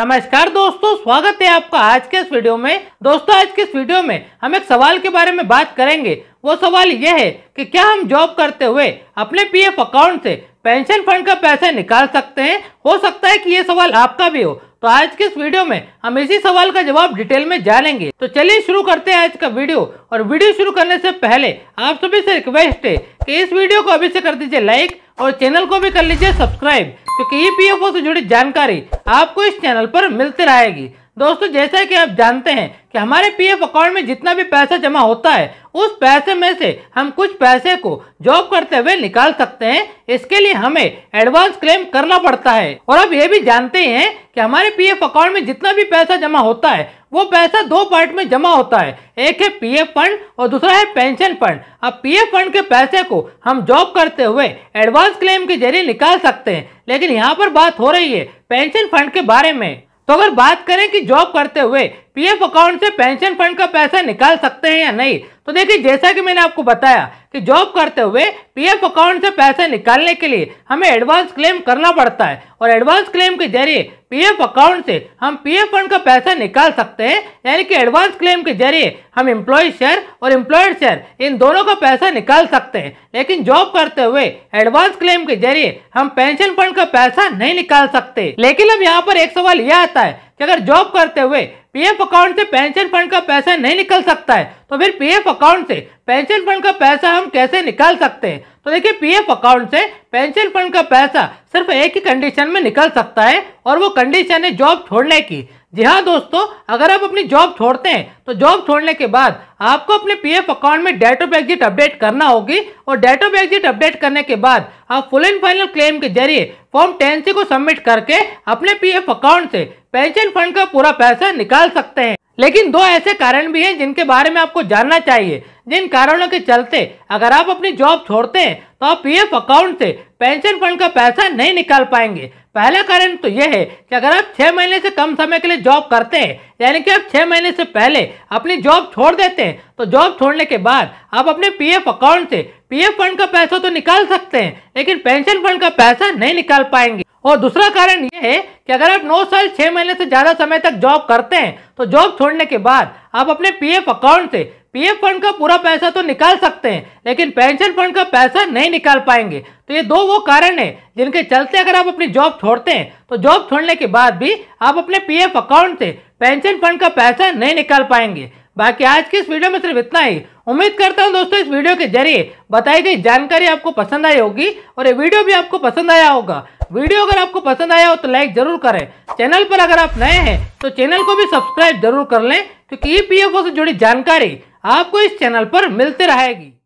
नमस्कार दोस्तों स्वागत है आपका आज के इस वीडियो में दोस्तों आज के इस वीडियो में हम एक सवाल के बारे में बात करेंगे वो सवाल यह है कि क्या हम जॉब करते हुए अपने पीएफ अकाउंट से पेंशन फंड का पैसा निकाल सकते हैं हो सकता है कि ये सवाल आपका भी हो तो आज के इस वीडियो में हम इसी सवाल का जवाब डिटेल में जानेंगे तो चलिए शुरू करते हैं आज का वीडियो और वीडियो शुरू करने से पहले आप सभी से रिक्वेस्ट है कि इस वीडियो को अभी से कर दीजिए लाइक और चैनल को भी कर लीजिए सब्सक्राइब क्योंकि ई पी से जुड़ी जानकारी आपको इस चैनल पर मिलती रहेगी दोस्तों जैसा कि आप जानते हैं कि हमारे पीएफ अकाउंट में जितना भी पैसा जमा होता है उस पैसे में से हम कुछ पैसे को जॉब करते हुए निकाल सकते हैं इसके लिए हमें एडवांस क्लेम करना पड़ता है और आप ये भी जानते हैं कि हमारे पीएफ अकाउंट में जितना भी पैसा जमा होता है वो पैसा दो पार्ट में जमा होता है एक है पी फंड और दूसरा है पेंशन फंड अब पी फंड के पैसे को हम जॉब करते हुए एडवांस क्लेम के जरिए निकाल सकते हैं लेकिन यहाँ पर बात हो रही है पेंशन फंड के बारे में तो अगर बात करें कि जॉब करते हुए पीएफ अकाउंट से पेंशन फंड का पैसा निकाल सकते हैं या नहीं तो देखिए जैसा कि मैंने आपको बताया कि जॉब करते हुए पीएफ अकाउंट से पैसा निकालने के लिए हमें एडवांस क्लेम करना पड़ता है और एडवांस क्लेम के जरिए पीएफ अकाउंट से हम पीएफ फंड का पैसा निकाल सकते हैं यानी कि एडवांस क्लेम के जरिए हम एम्प्लॉय शेयर और एम्प्लॉयड शेयर इन दोनों का पैसा निकाल सकते हैं लेकिन जॉब करते हुए एडवांस क्लेम के जरिए हम पेंशन फंड का पैसा नहीं निकाल सकते लेकिन अब यहाँ पर एक सवाल यह आता है कि अगर जॉब करते हुए पीएफ अकाउंट से पेंशन फंड का पैसा नहीं निकल सकता है तो फिर पीएफ अकाउंट से पेंशन फंड का पैसा हम कैसे निकाल सकते हैं तो देखिए पीएफ अकाउंट से पेंशन फंड का पैसा सिर्फ एक ही कंडीशन में निकल सकता है और वो कंडीशन है जॉब छोड़ने की जी हाँ दोस्तों अगर आप अपनी जॉब छोड़ते हैं तो जॉब छोड़ने के बाद आपको अपने पीएफ अकाउंट में डेट ऑफ एग्जिट अपडेट करना होगी और डेट ऑफ एग्जिट अपडेट करने के बाद आप फुल एंड फाइनल क्लेम के जरिए फॉर्म टेन सी को सबमिट करके अपने पीएफ अकाउंट से पेंशन फंड का पूरा पैसा निकाल सकते हैं लेकिन दो ऐसे कारण भी हैं जिनके बारे में आपको जानना चाहिए जिन कारणों के चलते अगर आप अपनी जॉब छोड़ते हैं तो आप पीएफ अकाउंट से पेंशन फंड का पैसा नहीं निकाल पाएंगे पहला कारण तो यह है कि अगर आप छः महीने से कम समय के लिए जॉब करते हैं यानी कि आप छः महीने से पहले अपनी जॉब छोड़ देते हैं तो जॉब छोड़ने के बाद आप अपने पीएफ अकाउंट से पीएफ फंड का पैसा तो निकाल सकते हैं लेकिन पेंशन फंड का पैसा नहीं निकाल पाएंगे और दूसरा कारण यह है कि अगर आप 9 साल 6 महीने से ज़्यादा समय तक जॉब करते हैं तो जॉब छोड़ने के बाद आप अपने पीएफ अकाउंट से पीएफ फंड का पूरा पैसा तो निकाल सकते हैं लेकिन पेंशन फंड का पैसा नहीं निकाल पाएंगे तो ये दो वो कारण है जिनके चलते अगर आप अपनी जॉब छोड़ते हैं तो जॉब छोड़ने के बाद भी आप अपने पीएफ अकाउंट से पेंशन फंड का पैसा नहीं निकाल पाएंगे बाकी आज की इस वीडियो में सिर्फ इतना ही उम्मीद करता हूँ दोस्तों इस वीडियो के जरिए बताई गई जानकारी आपको पसंद आई होगी और ये वीडियो भी आपको पसंद आया होगा वीडियो अगर आपको पसंद आया हो तो लाइक जरूर करें चैनल पर अगर आप नए हैं तो चैनल को भी सब्सक्राइब जरूर कर लें क्योंकि ई से जुड़ी जानकारी आपको इस चैनल पर मिलते रहेगी